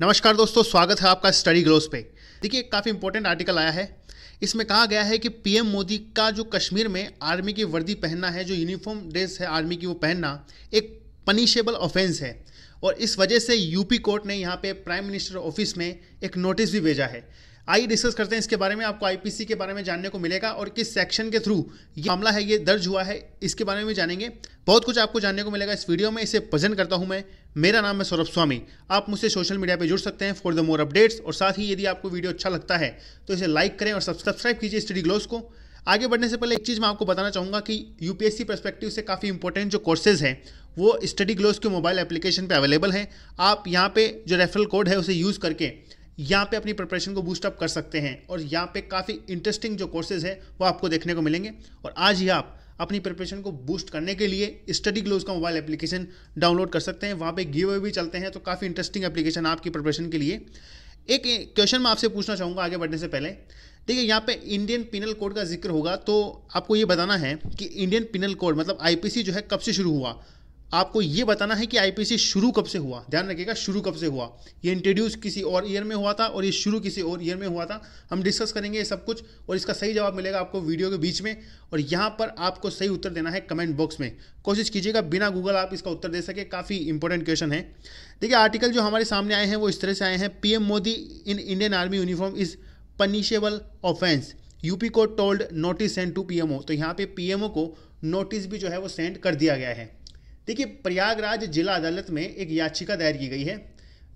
नमस्कार दोस्तों स्वागत है आपका स्टडी ग्रोस पे देखिए काफ़ी इंपॉर्टेंट आर्टिकल आया है इसमें कहा गया है कि पीएम मोदी का जो कश्मीर में आर्मी की वर्दी पहनना है जो यूनिफॉर्म ड्रेस है आर्मी की वो पहनना एक पनिशेबल ऑफेंस है और इस वजह से यूपी कोर्ट ने यहाँ पे प्राइम मिनिस्टर ऑफिस में एक नोटिस भी भेजा है आइए डिस्कस करते हैं इसके बारे में आपको आईपीसी के बारे में जानने को मिलेगा और किस सेक्शन के थ्रू ये मामला है ये दर्ज हुआ है इसके बारे में भी जानेंगे बहुत कुछ आपको जानने को मिलेगा इस वीडियो में इसे प्रेजेंट करता हूं मैं मेरा नाम है सौरभ स्वामी आप मुझसे सोशल मीडिया पर जुड़ सकते हैं फॉर द मोर अपडेट्स और साथ ही यदि आपको वीडियो अच्छा लगता है तो इसे लाइक करें और सब्सक्राइब कीजिए स्टडी ग्लोस को आगे बढ़ने से पहले एक चीज़ मैं आपको बताना चाहूँगा कि यूपीएससी परस्पेक्टिव से काफ़ी इंपॉर्टेंट जो कोर्सेज हैं वो स्टडी ग्लोव के मोबाइल एप्लीकेशन पे अवेलेबल है आप यहाँ पे जो रेफरल कोड है उसे यूज़ करके यहाँ पे अपनी प्रिपरेशन को बूस्टअप कर सकते हैं और यहाँ पे काफ़ी इंटरेस्टिंग जो कोर्सेज है वो आपको देखने को मिलेंगे और आज ही आप अपनी प्रिपरेशन को बूस्ट करने के लिए स्टडी ग्लोज का मोबाइल एप्लीकेशन डाउनलोड कर सकते हैं वहाँ पे गिव अवे भी चलते हैं तो काफ़ी इंटरेस्टिंग एप्लीकेशन आपकी प्रिपरेशन के लिए एक क्वेश्चन मैं आपसे पूछना चाहूँगा आगे बढ़ने से पहले देखिए यहाँ पे इंडियन पिनल कोड का जिक्र होगा तो आपको ये बताना है कि इंडियन पिनल कोड मतलब आईपीसी जो है कब से शुरू हुआ आपको ये बताना है कि आईपीसी शुरू कब से हुआ ध्यान रखिएगा शुरू कब से हुआ ये इंट्रोड्यूस किसी और ईयर में हुआ था और ये शुरू किसी और ईयर में हुआ था हम डिस्कस करेंगे ये सब कुछ और इसका सही जवाब मिलेगा आपको वीडियो के बीच में और यहाँ पर आपको सही उत्तर देना है कमेंट बॉक्स में कोशिश कीजिएगा बिना गूगल आप इसका उत्तर दे सके काफ़ी इंपॉर्टेंट क्वेश्चन है देखिए आर्टिकल जो हमारे सामने आए हैं वो इस तरह से आए हैं PM Modi in Indian army uniform is punishable offence UP को told notice send to PMO तो यहाँ पे पीएमओ को नोटिस भी जो है वो सेंड कर दिया गया है देखिए प्रयागराज जिला अदालत में एक याचिका दायर की गई है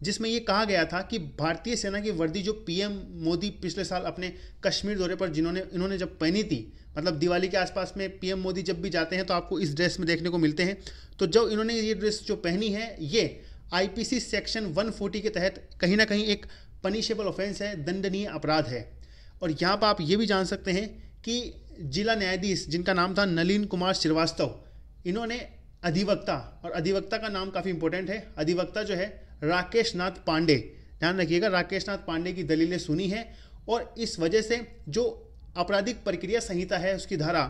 जिसमें यह कहा गया था कि भारतीय सेना की वर्दी जो पीएम मोदी पिछले साल अपने कश्मीर दौरे पर जिन्होंने इन्होंने जब पहनी थी मतलब दिवाली के आसपास में पीएम मोदी जब भी जाते हैं तो आपको इस ड्रेस में देखने को मिलते हैं तो जब इन्होंने ये ड्रेस जो पहनी है ये आईपीसी सेक्शन 140 के तहत कहीं ना कहीं एक पनिशेबल ऑफेंस है दंडनीय अपराध है और यहाँ पर आप ये भी जान सकते हैं कि जिला न्यायाधीश जिनका नाम था नलिन कुमार श्रीवास्तव इन्होंने अधिवक्ता और अधिवक्ता का नाम काफ़ी इंपॉर्टेंट है अधिवक्ता जो है राकेश नाथ पांडे ध्यान रखिएगा राकेश नाथ पांडे की दलीलें सुनी हैं और इस वजह से जो आपराधिक प्रक्रिया संहिता है उसकी धारा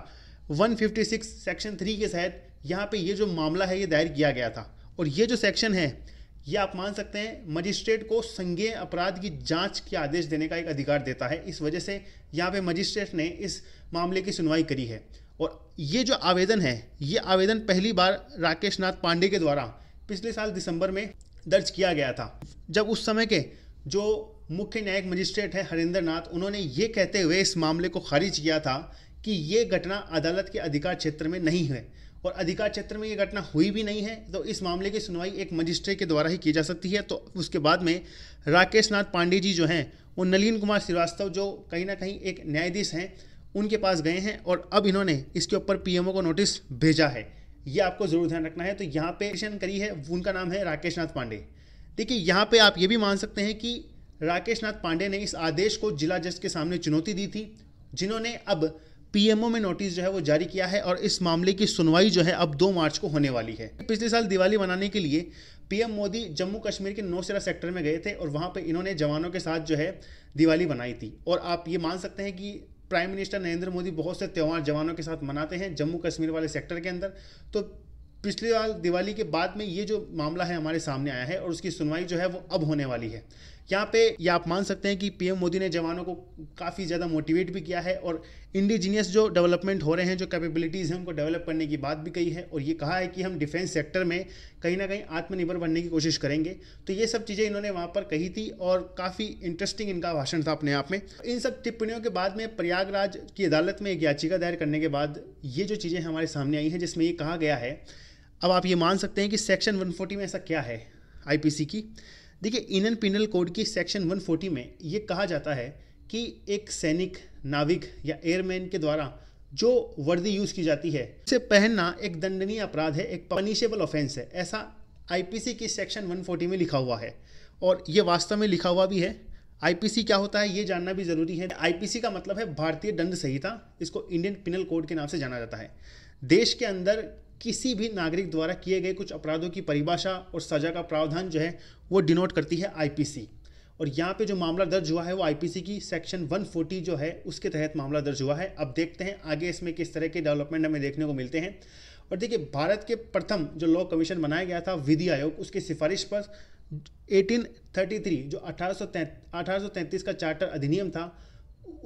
156 सेक्शन 3 के तहत यहाँ पे ये जो मामला है ये दायर किया गया था और ये जो सेक्शन है ये आप मान सकते हैं मजिस्ट्रेट को संज्ञेय अपराध की जांच के आदेश देने का एक अधिकार देता है इस वजह से यहाँ पे मजिस्ट्रेट ने इस मामले की सुनवाई करी है और ये जो आवेदन है ये आवेदन पहली बार राकेश नाथ पांडे के द्वारा पिछले साल दिसंबर में दर्ज किया गया था जब उस समय के जो मुख्य न्यायिक मजिस्ट्रेट है हरिंदर नाथ उन्होंने ये कहते हुए इस मामले को खारिज किया था कि ये घटना अदालत के अधिकार क्षेत्र में नहीं है और अधिकार क्षेत्र में ये घटना हुई भी नहीं है तो इस मामले की सुनवाई एक मजिस्ट्रेट के द्वारा ही की जा सकती है तो उसके बाद में राकेश नाथ पांडे जी जो हैं वो नलिन कुमार श्रीवास्तव जो कहीं ना कहीं एक न्यायाधीश हैं उनके पास गए हैं और अब इन्होंने इसके ऊपर पीएमओ को नोटिस भेजा है ये आपको ज़रूर ध्यान रखना है तो यहाँ पे एक्शन करी है उनका नाम है राकेश नाथ पांडे देखिए यहाँ पे आप ये भी मान सकते हैं कि राकेश नाथ पांडे ने इस आदेश को जिला जज के सामने चुनौती दी थी जिन्होंने अब पीएमओ में नोटिस जो है वो जारी किया है और इस मामले की सुनवाई जो है अब दो मार्च को होने वाली है पिछले साल दिवाली मनाने के लिए पीएम मोदी जम्मू कश्मीर के नौसेरा सेक्टर में गए थे और वहाँ पर इन्होंने जवानों के साथ जो है दिवाली मनाई थी और आप ये मान सकते हैं कि प्राइम मिनिस्टर नरेंद्र मोदी बहुत से त्यौहार जवानों के साथ मनाते हैं जम्मू कश्मीर वाले सेक्टर के अंदर तो पिछले साल दिवाली के बाद में ये जो मामला है हमारे सामने आया है और उसकी सुनवाई जो है वो अब होने वाली है यहाँ पे ये आप मान सकते हैं कि पीएम मोदी ने जवानों को काफ़ी ज़्यादा मोटिवेट भी किया है और इंडिजीनियस जो डेवलपमेंट हो रहे हैं जो कैपेबिलिटीज़ हैं उनको डेवलप करने की बात भी कही है और ये कहा है कि हम डिफेंस सेक्टर में कहीं ना कहीं आत्मनिर्भर बनने की कोशिश करेंगे तो ये सब चीज़ें इन्होंने वहाँ पर कही थी और काफ़ी इंटरेस्टिंग इनका भाषण था अपने आप में इन सब टिप्पणियों के बाद में प्रयागराज की अदालत में एक याचिका दायर करने के बाद ये जो चीज़ें हमारे सामने आई हैं जिसमें ये कहा गया है अब आप ये मान सकते हैं कि सेक्शन 140 में ऐसा क्या है आईपीसी की देखिए इंडियन पिनल कोड की सेक्शन 140 में ये कहा जाता है कि एक सैनिक नाविक या एयरमैन के द्वारा जो वर्दी यूज़ की जाती है उसे पहनना एक दंडनीय अपराध है एक पनिशेबल ऑफेंस है ऐसा आईपीसी की सेक्शन 140 में लिखा हुआ है और ये वास्तव में लिखा हुआ भी है आईपीसी क्या होता है ये जानना भी ज़रूरी है आईपीसी का मतलब है भारतीय दंड संहिता इसको इंडियन पिनल कोड के नाम से जाना जाता है देश के अंदर किसी भी नागरिक द्वारा किए गए कुछ अपराधों की परिभाषा और सजा का प्रावधान जो है वो डिनोट करती है आईपीसी और यहाँ पे जो मामला दर्ज हुआ है वो आईपीसी की सेक्शन 140 जो है उसके तहत मामला दर्ज हुआ है अब देखते हैं आगे इसमें किस तरह के डेवलपमेंट हमें देखने को मिलते हैं और देखिए भारत के प्रथम जो लॉ कमीशन बनाया गया था विधि आयोग उसकी सिफारिश पर 1833 जो अठारह का चार्टर अधिनियम था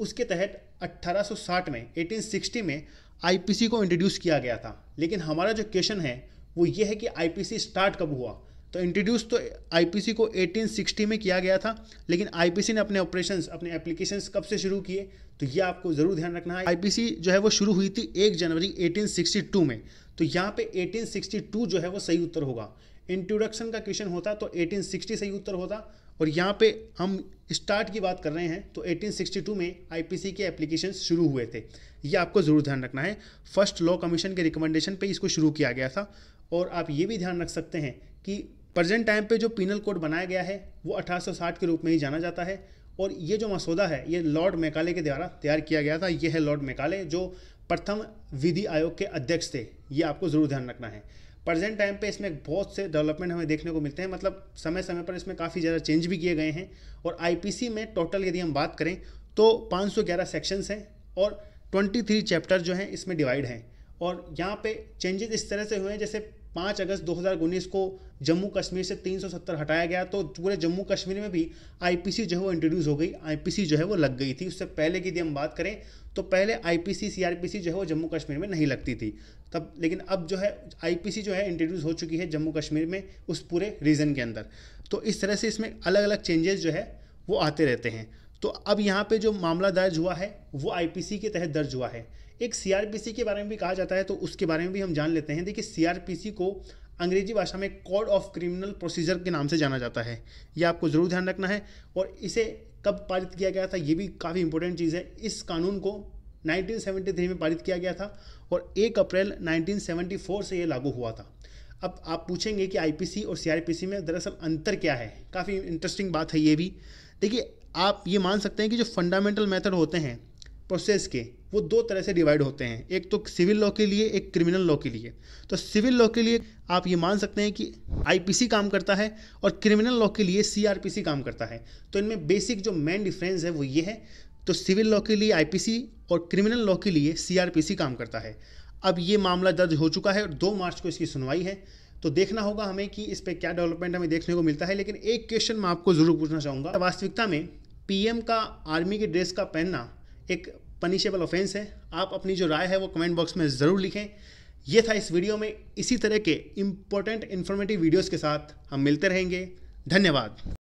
उसके तहत 1860 में 1860 में आईपीसी को इंट्रोड्यूस किया गया था लेकिन हमारा जो क्वेश्चन है वो ये है कि आईपीसी स्टार्ट कब हुआ तो इंट्रोड्यूस तो आईपीसी को 1860 में किया गया था लेकिन आईपीसी ने अपने ऑपरेशन अपने एप्लीकेशन कब से शुरू किए तो ये आपको ज़रूर ध्यान रखना है आईपीसी जो है वो शुरू हुई थी एक जनवरी 1862 में तो यहाँ पे 1862 जो है वो सही उत्तर होगा इंट्रोडक्शन का क्वेश्चन होता तो 1860 सही उत्तर होता और यहाँ पे हम स्टार्ट की बात कर रहे हैं तो 1862 में आईपीसी के एप्लीकेशन शुरू हुए थे ये आपको ज़रूर ध्यान रखना है फर्स्ट लॉ कमीशन के रिकमेंडेशन पे इसको शुरू किया गया था और आप ये भी ध्यान रख सकते हैं कि प्रजेंट टाइम पे जो पिनल कोड बनाया गया है वो 1860 के रूप में ही जाना जाता है और ये जो मसौदा है ये लॉर्ड मेकाले के द्वारा तैयार किया गया था ये है लॉर्ड मेकाले जो प्रथम विधि आयोग के अध्यक्ष थे ये आपको ज़रूर ध्यान रखना है प्रेजेंट टाइम पे इसमें बहुत से डेवलपमेंट हमें देखने को मिलते हैं मतलब समय समय पर इसमें काफ़ी ज़्यादा चेंज भी किए गए हैं और आईपीसी में टोटल यदि हम बात करें तो 511 सेक्शंस हैं और 23 चैप्टर जो हैं इसमें डिवाइड हैं और यहाँ पे चेंजेस इस तरह से हुए हैं जैसे पाँच अगस्त दो को जम्मू कश्मीर से 370 हटाया गया तो पूरे जम्मू कश्मीर में भी आईपीसी जो है वो इंट्रोड्यूस हो गई आईपीसी जो है वो लग गई थी उससे पहले की यदि हम बात करें तो पहले आईपीसी सीआरपीसी जो है वो जम्मू कश्मीर में नहीं लगती थी तब लेकिन अब जो है आईपीसी जो है इंट्रोड्यूस हो चुकी है जम्मू कश्मीर में उस पूरे रीजन के अंदर तो इस तरह से इसमें अलग अलग चेंजेस जो है वो आते रहते हैं तो अब यहाँ पे जो मामला दर्ज हुआ है वो आईपीसी के तहत दर्ज हुआ है एक सी के बारे में भी कहा जाता है तो उसके बारे में भी हम जान लेते हैं देखिए सी को अंग्रेजी भाषा में कोड ऑफ क्रिमिनल प्रोसीजर के नाम से जाना जाता है यह आपको ज़रूर ध्यान रखना है और इसे कब पारित किया गया था ये भी काफ़ी इंपॉर्टेंट चीज़ है इस कानून को 1973 में पारित किया गया था और 1 अप्रैल 1974 से ये लागू हुआ था अब आप पूछेंगे कि आईपीसी और सीआरपीसी में दरअसल अंतर क्या है काफ़ी इंटरेस्टिंग बात है ये भी देखिए आप ये मान सकते हैं कि जो फंडामेंटल मेथड होते हैं प्रोसेस के वो दो तरह से डिवाइड होते हैं एक तो सिविल लॉ के लिए एक क्रिमिनल लॉ के लिए तो सिविल लॉ के लिए आप ये मान सकते हैं कि आईपीसी काम करता है और क्रिमिनल लॉ के लिए सीआरपीसी काम करता है तो इनमें बेसिक जो मेन डिफरेंस है वो ये है तो सिविल लॉ के लिए आईपीसी और क्रिमिनल लॉ के लिए सीआरपीसी काम करता है अब ये मामला दर्ज हो चुका है और दो मार्च को इसकी सुनवाई है तो देखना होगा हमें कि इस पर क्या डेवलपमेंट हमें देखने को मिलता है लेकिन एक क्वेश्चन मैं आपको ज़रूर पूछना चाहूँगा वास्तविकता में पीएम का आर्मी के ड्रेस का पहनना एक पनिशेबल ऑफेंस है आप अपनी जो राय है वो कमेंट बॉक्स में ज़रूर लिखें ये था इस वीडियो में इसी तरह के इम्पोर्टेंट इन्फॉर्मेटिव वीडियोस के साथ हम मिलते रहेंगे धन्यवाद